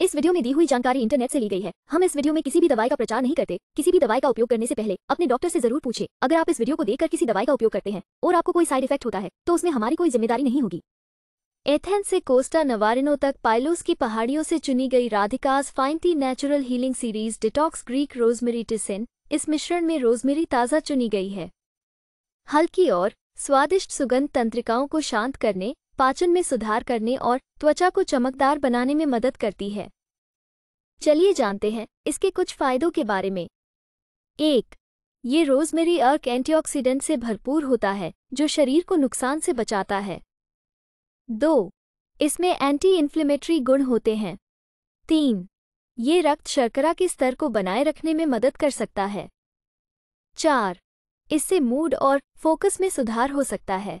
इस वीडियो में दी हुई जानकारी इंटरनेट से ली गई है हम इस वीडियो में किसी भी दवाई का प्रचार नहीं करते किसी भी दवाई का उपयोग करने से पहले अपने डॉक्टर से जरूर पूछे अगर आप इस वीडियो को देखकर किसी दवाई का उपयोग करते हैं और आपको कोई साइड इफेक्ट होता है तो उसमें हमारी कोई जिम्मेदारी नहीं होगी एथेन से कोस्टा नवारिनो तक पायलोस की पहाड़ियों से चुनी गई राधिकास फाइनटी natural healing series detox Greek rosemary tisane इस मिश्रण में रोजमेरी ताज़ा चुनी गई है हल्की और स्वादिष्ट सुगंध तंत्रिकाओं को शांत करने पाचन में सुधार करने और त्वचा को चमकदार बनाने में मदद करती है चलिए जानते हैं इसके कुछ फायदों के बारे में एक ये रोजमेरी अर्क एंटीऑक्सीडेंट से भरपूर होता है जो शरीर को नुकसान से बचाता है दो इसमें एंटी इन्फ्लेमेटरी गुण होते हैं तीन ये रक्त शर्करा के स्तर को बनाए रखने में मदद कर सकता है चार इससे मूड और फोकस में सुधार हो सकता है